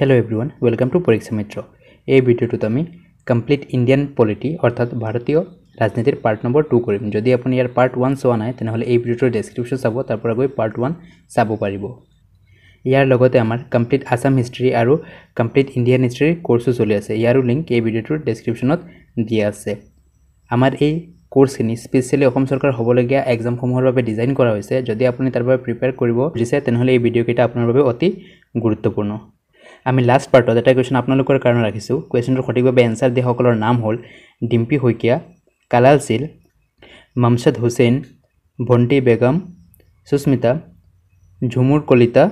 hello' everyone welcome to পৰীক্ষা মিত্ৰ এই ভিডিঅ'টোত আমি কমপ্লিট ইণ্ডিয়ান পলিটি অৰ্থাৎ ভাৰতীয় ৰাজনীতিৰ পাৰ্ট নম্বৰ টু কৰিম যদি আপুনি ইয়াৰ পাৰ্ট ওৱান চোৱা নাই তেনেহ'লে এই ভিডিঅ'টোৰ ডেছক্ৰিপশ্যন চাব তাৰ পৰা গৈ পাৰ্ট ওৱান চাব পাৰিব ইয়াৰ লগতে আমাৰ কমপ্লিট আছাম হিষ্ট্ৰী আৰু কমপ্লিট ইণ্ডিয়ান হিষ্ট্ৰীৰ কোৰ্চো চলি আছে ইয়াৰো লিংক এই ভিডিঅ'টোৰ ডেছক্ৰিপশ্যনত দিয়া আছে আমাৰ এই কোৰ্চখিনি স্পেচিয়েলি অসম চৰকাৰ হ'বলগীয়া এক্সামসমূহৰ বাবে ডিজাইন কৰা হৈছে যদি আপুনি তাৰ বাবে প্ৰিপেয়াৰ কৰিব বিচাৰে তেনেহ'লে এই ভিডিঅ'কেইটা আপোনাৰ বাবে অতি গুৰুত্বপূৰ্ণ আমি লাষ্ট পাৰ্টত এটা কুৱেশ্যন আপোনালোকৰ কাৰণে ৰাখিছোঁ কুৱেশ্যনটোৰ সঠিকভাৱে এনচাৰ দিয়াসকলৰ নাম হ'ল ডিম্পী শইকীয়া কালাল চিল মামছেদ হুছেইন ভণ্টি বেগম সুস্মিতা ঝুমুৰ কলিতা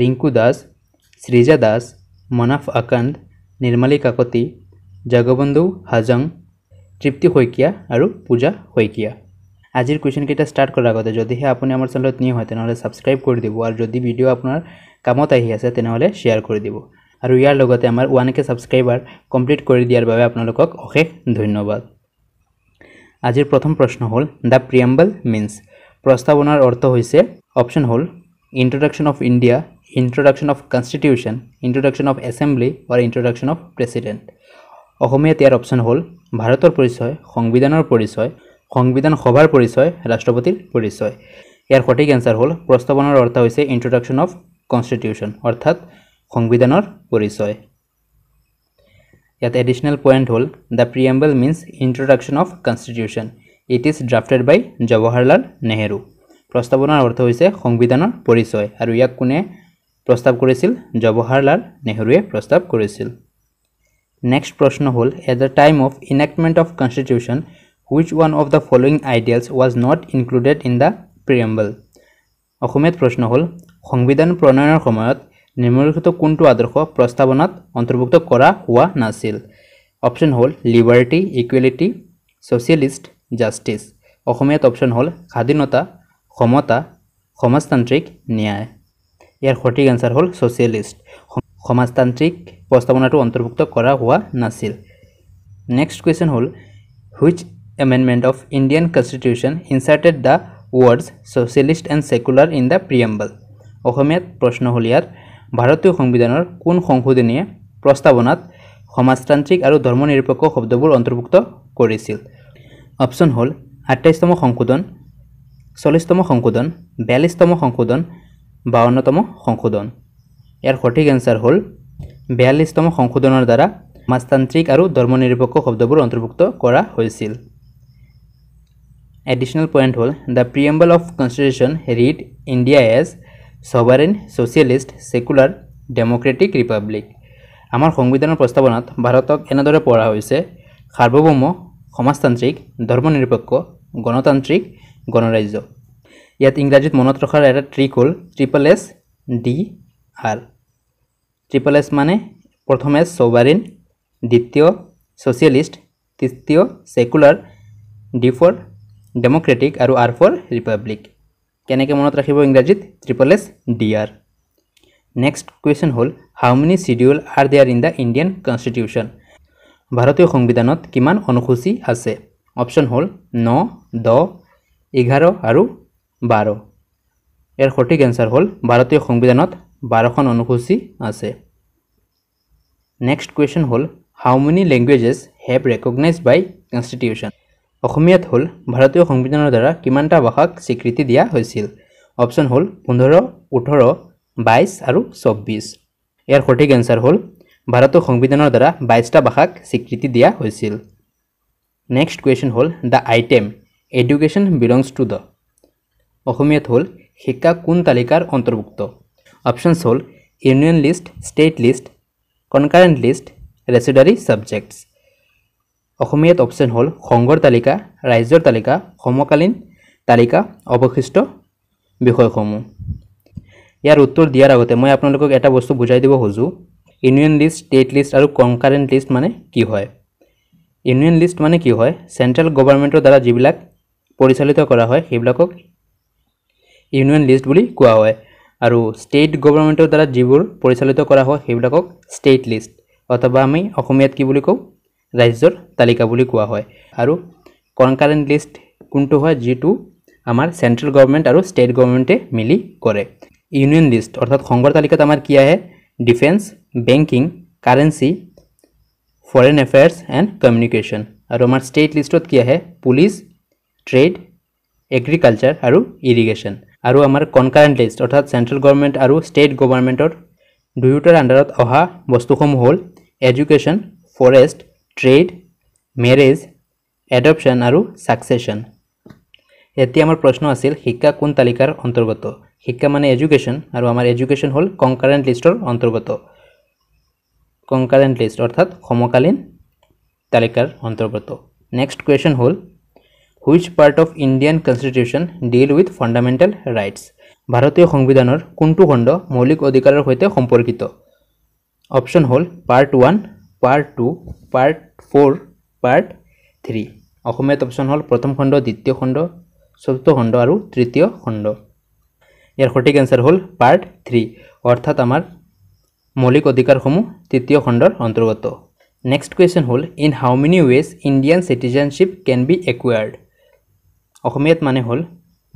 ৰিংকু দাস শ্ৰীজা দাস মনাফ আকান্দ নিৰ্মালী কাকতি জগবন্ধু হাজং তৃপ্তি শইকীয়া আৰু পূজা শইকীয়া আজিৰ কুৱেশ্যনকেইটা ষ্টাৰ্ট কৰাৰ আগতে যদিহে আপুনি আমাৰ চেনেলত নিউ হয় তেনেহ'লে ছাবস্ক্ৰাইব কৰি দিব আৰু যদি ভিডিঅ' আপোনাৰ কামত আহি আছে তেনেহ'লে শ্বেয়াৰ কৰি দিব আৰু ইয়াৰ লগতে আমাৰ ওৱান কে ছাবস্ক্ৰাইবাৰ কমপ্লিট কৰি দিয়াৰ বাবে আপোনালোকক অশেষ ধন্যবাদ আজিৰ প্ৰথম প্ৰশ্ন হ'ল দ্য প্ৰিয়াম্বল মিনছ প্ৰস্তাৱনাৰ অৰ্থ হৈছে অপশ্যন হ'ল introduction of India introduction of constitution introduction of assembly আৰু ইণ্ট্ৰডাকশ্যন অফ প্ৰেচিডেণ্ট অসমীয়াত ইয়াৰ অপশ্যন হ'ল ভাৰতৰ পৰিচয় সংবিধানৰ পৰিচয় সংবিধান সভাৰ পৰিচয় ৰাষ্ট্ৰপতিৰ পৰিচয় ইয়াৰ সঠিক এনচাৰ হ'ল প্ৰস্তাৱনাৰ অৰ্থ হৈছে ইণ্ট্ৰডাকশ্যন অফ কনষ্টিটিউশ্যন অৰ্থাৎ সংবিধানৰ পৰিচয় ইয়াত এডিশ্যনেল পইণ্ট হ'ল the preamble means introduction of constitution it is drafted by Jawaharlal Nehru প্ৰস্তাৱনাৰ অৰ্থ হৈছে সংবিধানৰ পৰিচয় আৰু ইয়াক কোনে প্ৰস্তাৱ কৰিছিল জৱাহৰলাল নেহৰুৱে প্ৰস্তাৱ কৰিছিল নেক্সট প্ৰশ্ন হ'ল at the time of enactment of constitution which one of the following ideals was not included in the preamble অসমীয়াত প্ৰশ্ন হ'ল সংবিধান প্ৰণয়নৰ সময়ত নিম্নলিখিত কোনটো আদৰ্শ প্ৰস্তাৱনাত অন্তৰ্ভুক্ত কৰা হোৱা নাছিল অপশ্যন হ'ল লিবাৰ্টি ইকুৱেলিটি ছ'চিয়েলিষ্ট জাষ্টিছ অসমীয়াত অপশ্যন হ'ল স্বাধীনতা সমতা সমাজতান্ত্ৰিক ন্যায় ইয়াৰ সঠিক এঞ্চাৰ হ'ল ছ'চিয়েলিষ্ট সমাজতান্ত্ৰিক প্ৰস্তাৱনাটো অন্তৰ্ভুক্ত কৰা হোৱা নাছিল নেক্সট কুৱেশ্যন হ'ল which amendment of Indian constitution inserted the words socialist and secular in the preamble অসমীয়াত প্ৰশ্ন হলীয়াত ভাৰতীয় সংবিধানৰ কোন সংশোধনীয়ে প্ৰস্তাৱনাত সমাজতান্ত্ৰিক আৰু ধৰ্ম নিৰপেক্ষ শব্দবোৰ অন্তৰ্ভুক্ত কৰিছিল অপশ্যন হ'ল আঠাইছতম সংশোধন চল্লিছতম সংশোধন বিয়াল্লিছতম সংশোধন বাৱন্নতম সংশোধন ইয়াৰ সঠিক এঞ্চাৰ হ'ল বিয়াল্লিছতম সংশোধনৰ দ্বাৰা সমাজতান্ত্ৰিক আৰু ধৰ্ম নিৰপেক্ষ শব্দবোৰ অন্তৰ্ভুক্ত কৰা হৈছিল এডিশ্যনেল পইণ্ট হ'ল the preamble of constitution read India as sovereign socialist secular democratic republic আমাৰ সংবিধানৰ প্ৰস্তাৱনাত ভাৰতক এনেদৰে পঢ়া হৈছে সাৰ্বভৌম সমাজতান্ত্ৰিক ধৰ্ম নিৰপেক্ষ গণতান্ত্ৰিক গণৰাজ্য ইয়াত ইংৰাজীত মনত ৰখাৰ এটা ট্ৰিক হ'ল triple S D R triple S মানে প্ৰথমে ছভাৰেন দ্বিতীয় ছ'চিয়েলিষ্ট তৃতীয় ছেকুলাৰ ডি ফৰ ডেম'ক্ৰেটিক আৰু আৰ ফৰ ৰিপাব্লিক কেনেকৈ মনত ৰাখিব ইংৰাজীত triple S D R next question হ'ল how many schedule are they are in the Indian constitution ভাৰতীয় সংবিধানত কিমান অনুসূচী আছে অপশ্যন হ'ল ন দহ এঘাৰ আৰু বাৰ ইয়াৰ সঠিক এনচাৰ হ'ল ভাৰতীয় সংবিধানত বাৰখন অনুসূচী আছে নেক্সট কুৱেশ্যন হ'ল how many languages have recognise by constitution অসমীয়াত হ'ল ভাৰতীয় সংবিধানৰ দ্বাৰা কিমানটা ভাষাক স্বীকৃতি দিয়া হৈছিল অপশ্যন হ'ল পোন্ধৰ ওঠৰ বাইছ আৰু চৌব্বিছ ইয়াৰ সঠিক এঞ্চাৰ হ'ল ভাৰতীয় সংবিধানৰ দ্বাৰা বাইছটা ভাষাক স্বীকৃতি দিয়া হৈছিল নেক্সট কুৱেশ্যন হ'ল the item education belongs to the অসমীয়াত হ'ল শিক্ষা কোন তালিকাৰ অন্তৰ্ভুক্ত অপশ্যনছ হ'ল union list state list concurrent list residuary subjects অসমীয়াত অপশ্যন হ'ল সংঘৰ তালিকা ৰাজ্যৰ তালিকা সমকালীন তালিকা অৱশিষ্ট বিষয়সমূহ ইয়াৰ উত্তৰ দিয়াৰ আগতে মই আপোনালোকক এটা বস্তু বুজাই দিব খোজোঁ ইউনিয়ন লিষ্ট ষ্টেট লিষ্ট আৰু কংকাৰেণ্ট লিষ্ট মানে কি হয় ইউনিয়ন লিষ্ট মানে কি হয় চেণ্ট্ৰেল গভৰ্ণমেণ্টৰ দ্বাৰা যিবিলাক পৰিচালিত কৰা হয় সেইবিলাকক ইউনিয়ন লিষ্ট বুলি কোৱা হয় আৰু ষ্টেট গভৰ্ণমেণ্টৰ দ্বাৰা যিবোৰ পৰিচালিত কৰা হয় সেইবিলাকক ষ্টেট লিষ্ট অথবা আমি অসমীয়াত কি বুলি কওঁ ৰাজ্যৰ তালিকা বুলি কোৱা হয় আৰু কনকাৰেণ্ট লিষ্ট কোনটো হয় যিটো আমাৰ চেণ্ট্ৰেল গভৰ্ণমেণ্ট আৰু ষ্টেট গভৰ্ণমেণ্টে মিলি কৰে ইউনিয়ন লিষ্ট অৰ্থাৎ সংঘৰ তালিকাত আমাৰ কি আহে defence banking currency foreign affairs and communication আৰু আমাৰ ষ্টেট লিষ্টত কি আহে পুলিচ ট্ৰেড এগ্ৰিকালচাৰ আৰু ইৰিগেশ্যন আৰু আমাৰ কনকাৰেণ্ট লিষ্ট অৰ্থাৎ চেণ্ট্ৰেল গভৰ্ণমেণ্ট আৰু ষ্টেট গভৰ্ণমেণ্টৰ দুয়োটাৰ আণ্ডাৰত অহা বস্তুসমূহ হ'ল education forest trade marriage adoption আৰু ছাকচেশ্যন এতিয়া আমাৰ প্ৰশ্ন আছিল শিক্ষা কোন তালিকাৰ অন্তৰ্গত শিক্ষা মানে এডুকেশ্যন আৰু আমাৰ এডুকেশ্যন হ'ল কংকাৰেণ্ট লিষ্টৰ অন্তৰ্গত কংকাৰেণ্ট লিষ্ট অৰ্থাৎ সমকালীন তালিকাৰ অন্তৰ্গত নেক্সট কুৱেশ্যন হ'ল which part of Indian constitution deal with fundamental rights ভাৰতীয় সংবিধানৰ কোনটো খণ্ড মৌলিক অধিকাৰৰ সৈতে সম্পৰ্কিত অপশ্যন হ'ল part one part two part four part three অসমীয়াত অপশ্যন হ'ল প্ৰথম খণ্ড দ্বিতীয় খণ্ড চতুৰ্থ খণ্ড আৰু তৃতীয় খণ্ড ইয়াৰ সঠিক এনচাৰ হ'ল পাৰ্ট থ্ৰী অৰ্থাৎ আমাৰ মৌলিক অধিকাৰসমূহ তৃতীয় খণ্ডৰ অন্তৰ্গত নেক্সট কুৱেশ্যন হ'ল in how many ways Indian citizenship can be acquired অসমীয়াত মানে হ'ল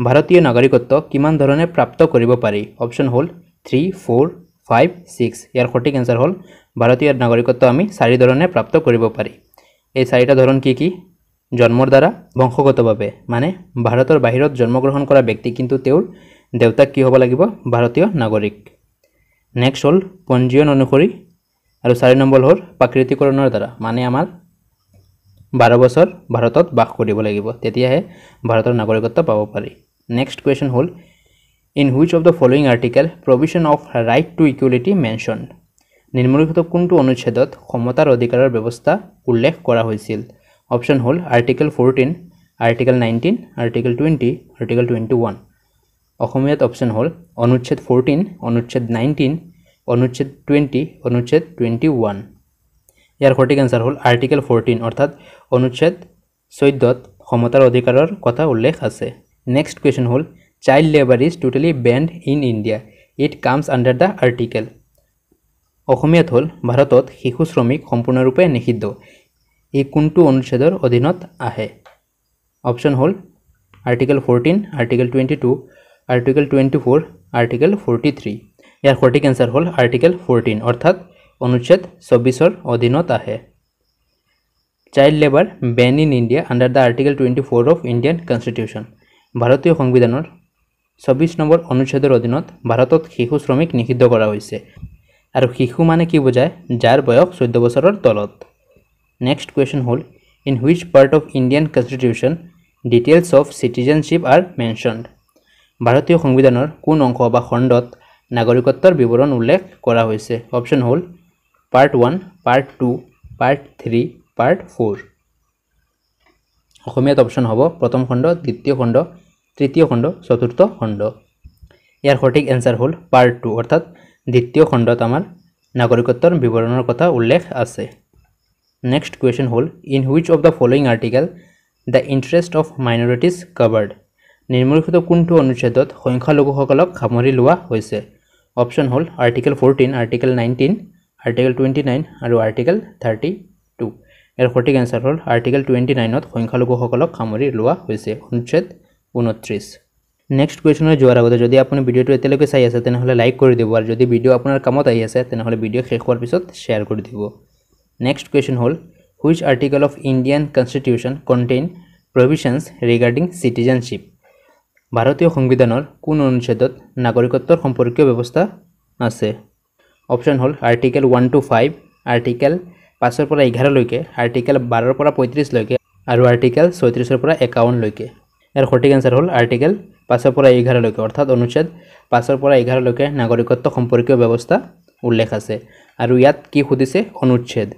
ভাৰতীয় নাগৰিকত্ব কিমান ধৰণে প্ৰাপ্ত কৰিব পাৰি অপশ্যন হ'ল থ্ৰী ফ'ৰ ফাইভ ছিক্স ইয়াৰ সঠিক এনচাৰ হ'ল ভাৰতীয় নাগৰিকত্ব আমি চাৰি ধৰণে প্ৰাপ্ত কৰিব পাৰি এই চাৰিটা ধৰণ কি কি জন্মৰ দ্বাৰা বংশগতভাৱে মানে ভাৰতৰ বাহিৰত জন্মগ্ৰহণ কৰা ব্যক্তি কিন্তু তেওঁৰ দেউতাক কি হ'ব লাগিব ভাৰতীয় নাগৰিক নেক্সট হ'ল পঞ্জীয়ন অনুসৰি আৰু চাৰি নম্বৰ হ'ল প্ৰাকৃতিকৰণৰ দ্বাৰা মানে আমাৰ বাৰ বছৰ ভাৰতত বাস কৰিব লাগিব তেতিয়াহে ভাৰতৰ নাগৰিকত্ব পাব পাৰি নেক্সট কুৱেশ্যন হ'ল in which of the following article provision of right to equality mentioned নিম্নলিখিত কোনটো অনুচ্ছেদত সমতাৰ অধিকাৰৰ ব্যৱস্থা উল্লেখ কৰা হৈছিল অপশ্যন হ'ল article fourteen article nineteen article twenty article twenty one অসমীয়াত অপশ্যন হ'ল অনুচ্ছেদ ফ'ৰটিন অনুচ্ছেদ নাইনটিন অনুচ্ছেদ টুৱেণ্টি অনুচ্ছেদ টুৱেণ্টি ওৱান ইয়াৰ সঠিক এনচাৰ হ'ল আৰ্টিকেল ফ'ৰটিন অৰ্থাৎ অনুচ্ছেদ চৈধ্যত সমতাৰ অধিকাৰৰ কথা উল্লেখ আছে নেক্সট কুৱেশ্যন হ'ল child labour is totally banned in India it comes under the article অসমীয়াত হ'ল ভাৰতত শিশু শ্ৰমিক সম্পূৰ্ণৰূপে নিষিদ্ধ ই কোনটো অনুচ্ছেদৰ অধীনত আহে অপশ্যন হ'ল article fourteen article twenty two article twenty four article forty three ইয়াৰ সঠিক এঞ্চাৰ হ'ল আৰ্টিকেল ফ'ৰটিন অৰ্থাৎ অনুচ্ছেদ চৌব্বিছৰ অধীনত আহে child labour ban in India under the article twenty four of Indian constitution ভাৰতীয় সংবিধানৰ চৌব্বিছ নম্বৰ অনুচ্ছেদৰ অধীনত ভাৰতত শিশু শ্ৰমিক নিষিদ্ধ কৰা হৈছে আৰু শিশু মানে কি বুজায় যাৰ বয়স চৈধ্য বছৰৰ তলত নেক্সট কুৱেশ্যন হ'ল in which part of Indian constitution details of citizenship are mentioned ভাৰতীয় সংবিধানৰ কোন অংশ বা খণ্ডত নাগৰিকত্বৰ বিৱৰণ উল্লেখ কৰা হৈছে অপশ্যন হ'ল part one part two part three part four অসমীয়াত অপশ্যন হ'ব প্ৰথম খণ্ড দ্বিতীয় খণ্ড তৃতীয় খণ্ড চতুৰ্থ খণ্ড ইয়াৰ সঠিক এনচাৰ হ'ল পাৰ্ট টু অৰ্থাৎ দ্বিতীয় খণ্ডত আমাৰ নাগৰিকত্বৰ বিৱৰণৰ কথা উল্লেখ আছে নেক্সট কুৱেশ্যন হ'ল in which of the following article the interest of minorities covered নিম্নলিখিত কোনটো অনুচ্ছেদত সংখ্যালঘুসকলক সামৰি লোৱা হৈছে অপশ্যন হ'ল article fourteen article nineteen article twenty nine আৰু আৰ্টিকেল থাৰ্টি টু ইয়াৰ সঠিক এনচাৰ হ'ল আৰ্টিকেল টুৱেণ্টি নাইনত সংখ্যালঘুসকলক সামৰি লোৱা হৈছে অনুচ্ছেদ ঊনত্ৰিছ নেক্সট কুৱেশ্যনলৈ যোৱাৰ আগতে যদি আপুনি ভিডিঅ'টো এতিয়ালৈকে চাই আছে তেনেহ'লে লাইক কৰি দিব আৰু যদি ভিডিঅ' আপোনাৰ কামত আহি আছে তেনেহ'লে ভিডিঅ' শেষ হোৱাৰ পিছত শ্বেয়াৰ কৰি দিব নেক্সট কুৱেশ্যন হ'ল which article of Indian constitution contain provisions regarding citizenship ভাৰতীয় সংবিধানৰ কোন অনুচ্ছেদত নাগৰিকত্বৰ সম্পৰ্কীয় ব্যৱস্থা আছে অপশ্যন হ'ল article one two five article পাঁচৰ পৰা এঘাৰলৈকে আৰ্টিকেল বাৰৰ পৰা পঁয়ত্ৰিছলৈকে আৰু আৰ্টিকেল ছয়ত্ৰিছৰ পৰা একাৱন্নলৈকে ইয়াৰ সঠিক এনচাৰ হ'ল আৰ্টিকেল পাঁচৰ পৰা এঘাৰলৈকে অৰ্থাৎ অনুচ্ছেদ পাঁচৰ পৰা এঘাৰলৈকে নাগৰিকত্ব সম্পৰ্কীয় ব্যৱস্থা উল্লেখ আছে আৰু ইয়াত কি সুধিছে অনুচ্ছেদ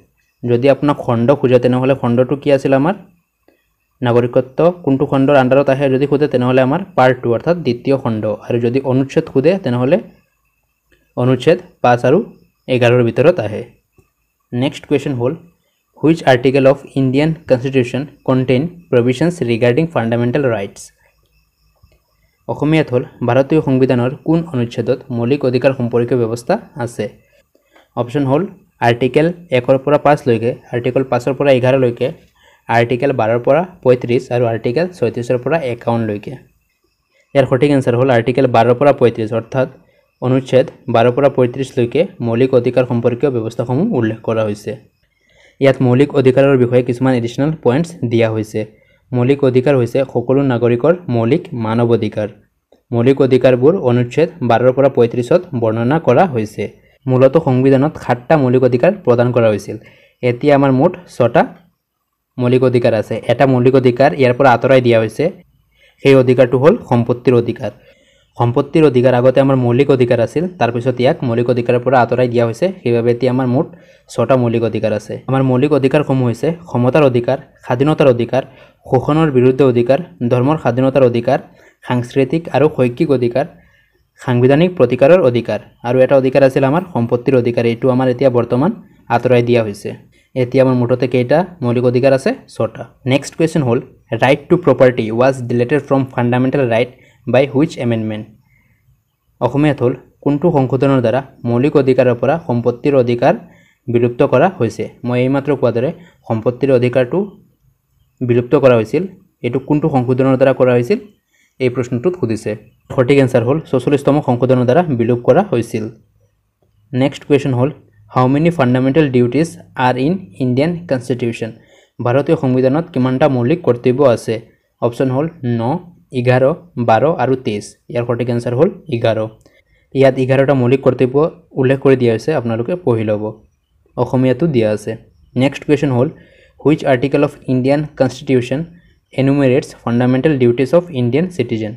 যদি আপোনাক খণ্ড খোজে তেনেহ'লে খণ্ডটো কি আছিল আমাৰ নাগৰিকত্ব কোনটো খণ্ডৰ আণ্ডাৰত আহে যদি সোধে তেনেহ'লে আমাৰ পাৰ্ট টু অৰ্থাৎ দ্বিতীয় খণ্ড আৰু যদি অনুচ্ছেদ সোধে তেনেহ'লে অনুচ্ছেদ পাঁচ আৰু এঘাৰৰ ভিতৰত আহে নেক্সট কুৱেশ্যন হ'ল which article of Indian constitution contain provisions regarding fundamental rights অসমীয়াত হ'ল ভাৰতীয় সংবিধানৰ কোন অনুচ্ছেদত মৌলিক অধিকাৰ সম্পৰ্কীয় ব্যৱস্থা আছে অপশ্যন হ'ল আৰ্টিকেল একৰ পৰা পাঁচলৈকে আৰ্টিকেল পাঁচৰ পৰা এঘাৰলৈকে আৰ্টিকেল বাৰৰ পৰা পঁয়ত্ৰিছ আৰু আৰ্টিকেল ছয়ত্ৰিছৰ পৰা একাৱন্নলৈকে ইয়াৰ সঠিক এনচাৰ হ'ল আৰ্টিকেল বাৰৰ পৰা পঁয়ত্ৰিছ অৰ্থাৎ অনুচ্ছেদ বাৰৰ পৰা পঁয়ত্ৰিছলৈকে মৌলিক অধিকাৰ সম্পৰ্কীয় ব্যৱস্থাসমূহ উল্লেখ কৰা হৈছে ইয়াত মৌলিক অধিকাৰৰ বিষয়ে কিছুমান এডিচনেল পইণ্টছ দিয়া হৈছে মৌলিক অধিকাৰ হৈছে সকলো নাগৰিকৰ মৌলিক মানৱ অধিকাৰ মৌলিক অধিকাৰবোৰ অনুচ্ছেদ বাৰৰ পৰা পঁয়ত্ৰিছত বৰ্ণনা কৰা হৈছে মূলত সংবিধানত সাতটা মৌলিক অধিকাৰ প্ৰদান কৰা হৈছিল এতিয়া আমাৰ মুঠ ছটা মৌলিক অধিকাৰ আছে এটা মৌলিক অধিকাৰ ইয়াৰ পৰা আঁতৰাই দিয়া হৈছে সেই অধিকাৰটো হ'ল সম্পত্তিৰ অধিকাৰ সম্পত্তিৰ অধিকাৰ আগতে আমাৰ মৌলিক অধিকাৰ আছিল তাৰপিছত ইয়াক মৌলিক অধিকাৰৰ পৰা আঁতৰাই দিয়া হৈছে সেইবাবে এতিয়া আমাৰ মুঠ ছটা মৌলিক অধিকাৰ আছে আমাৰ মৌলিক অধিকাৰসমূহ হৈছে ক্ষমতাৰ অধিকাৰ স্বাধীনতাৰ অধিকাৰ শোষণৰ বিৰুদ্ধে অধিকাৰ ধৰ্মৰ স্বাধীনতাৰ অধিকাৰ সাংস্কৃতিক আৰু শৈক্ষিক অধিকাৰ সাংবিধানিক প্ৰতিকাৰৰ অধিকাৰ আৰু এটা অধিকাৰ আছিল আমাৰ সম্পত্তিৰ অধিকাৰ এইটো আমাৰ এতিয়া বৰ্তমান আঁতৰাই দিয়া হৈছে এতিয়া আমাৰ মুঠতে কেইটা মৌলিক অধিকাৰ আছে ছটা নেক্সট কুৱেশ্যন হ'ল right to property was deleted from fundamental right by which amendment অসমীয়াত হ'ল কোনটো সংশোধনৰ দ্বাৰা মৌলিক অধিকাৰৰ পৰা সম্পত্তিৰ অধিকাৰ বিলুপ্ত কৰা হৈছে মই এইমাত্ৰ কোৱাৰ দৰে সম্পত্তিৰ অধিকাৰটো বিলুপ্ত কৰা হৈছিল এইটো কোনটো সংশোধনৰ দ্বাৰা কৰা হৈছিল এই প্ৰশ্নটোত সুধিছে সঠিক এনচাৰ হ'ল চৌচল্লিছতম সংশোধনৰ দ্বাৰা বিলোপ কৰা হৈছিল নেক্সট কুৱেশ্যন হ'ল how many fundamental duties are in Indian constitution ভাৰতীয় সংবিধানত কিমানটা মৌলিক কৰ্তব্য আছে অপশ্যন হ'ল ন এঘাৰ বাৰ আৰু তেইছ ইয়াৰ সঠিক এনচাৰ হ'ল এঘাৰ ইয়াত এঘাৰটা মৌলিক কৰ্তব্য উল্লেখ কৰি দিয়া হৈছে আপোনালোকে পঢ়ি ল'ব অসমীয়াটো দিয়া আছে নেক্সট কুৱেশ্যন হ'ল which article of indian constitution enumerates fundamental duties of indian citizen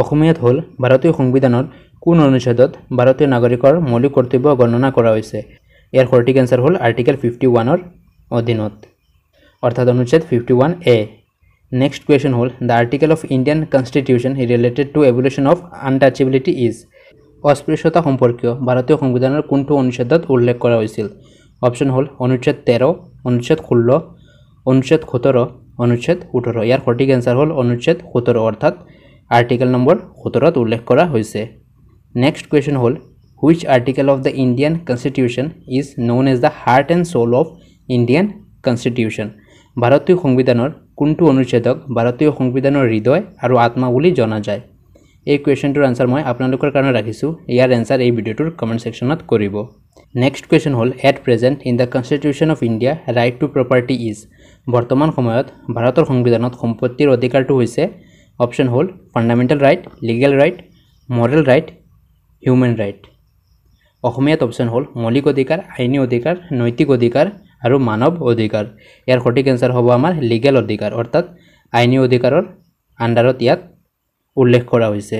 অসমীয়াত হ'ল ভাৰতীয় সংবিধানৰ কোন অনুচ্ছেদত ভাৰতীয় নাগৰিকৰ মৌলিক কৰ্তব্য গণনা কৰা হৈছে ইয়াৰ সঠিক এঞ্চাৰ হ'ল আৰ্টিকেল ফিফটি ওৱানৰ অধীনত অৰ্থাৎ অনুচ্ছেদ fifty one A next question হ'ল the article of Indian constitution related to abolition of untouchability is অস্পৃশ্যতা সম্পৰ্কীয় ভাৰতীয় সংবিধানৰ কোনটো অনুচ্ছেদত উল্লেখ কৰা হৈছিল অপশন হ'ল অনুচ্ছেদ তেৰ অনুচ্ছেদ ষোল্ল অনুচ্ছেদ সোতৰ অনুচ্ছেদ ওঠৰ ইয়াৰ সঠিক এনচাৰ হ'ল অনুচ্ছেদ সোতৰ অৰ্থাৎ আৰ্টিকেল নম্বৰ সোতৰত উল্লেখ কৰা হৈছে নেক্সট কুৱেশ্যন হ'ল which article of the Indian constitution is known as the heart and soul of Indian constitution ভাৰতীয় সংবিধানৰ কোনটো অনুচ্ছেদক ভাৰতীয় সংবিধানৰ হৃদয় আৰু আত্মা বুলি জনা যায় এই কুৱেশ্যনটোৰ আনচাৰ মই আপোনালোকৰ কাৰণে ৰাখিছোঁ ইয়াৰ এনচাৰ এই ভিডিঅ'টোৰ কমেণ্ট ছেকশ্যনত কৰিব নেক্সট কুৱেশ্যন হ'ল at present in the constitution of India right to property is বৰ্তমান সময়ত ভাৰতৰ সংবিধানত সম্পত্তিৰ অধিকাৰটো হৈছে অপশ্যন হ'ল fundamental right legal right moral right human right অসমীয়াত অপচন হ'ল মৌলিক অধিকাৰ আইনী অধিকাৰ নৈতিক অধিকাৰ আৰু মানৱ অধিকাৰ ইয়াৰ সঠিক এনচাৰ হ'ব আমাৰ লিগেল অধিকাৰ অৰ্থাৎ আইনী অধিকাৰৰ আণ্ডাৰত ইয়াত উল্লেখ কৰা হৈছে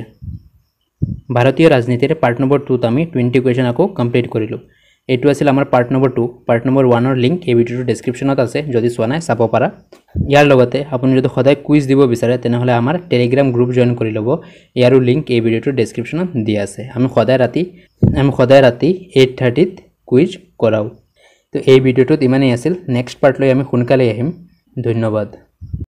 ভাৰতীয় ৰাজনীতিৰে পাৰ্ট নম্বৰ টুত আমি টুৱেণ্টি কুৱেশ্যন আকৌ কমপ্লিট কৰিলোঁ এইটো আছিল আমাৰ part number two part number ওৱানৰ লিংক এই ভিডিঅ'টোৰ ডেছক্ৰিপশ্যনত আছে যদি চোৱা নাই চাব পাৰা ইয়াৰ লগতে আপুনি যদি সদায় কুইজ দিব বিচাৰে তেনেহ'লে আমাৰ টেলিগ্ৰাম গ্ৰুপ জইন কৰি ল'ব ইয়াৰো লিংক এই ভিডিঅ'টোৰ ডেছক্ৰিপশ্যনত দিয়া আছে আমি সদায় ৰাতি আমি সদায় ৰাতি এইট থাৰ্টিত কুইজ কৰাওঁ তো এই ভিডিঅ'টোত ইমানেই আছিল নেক্সট পাৰ্ট লৈ আমি সোনকালেই আহিম ধন্যবাদ